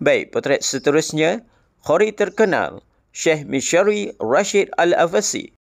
Baik, potret seterusnya, Khori terkenal, Syekh Mishari Rashid Al-Afasi.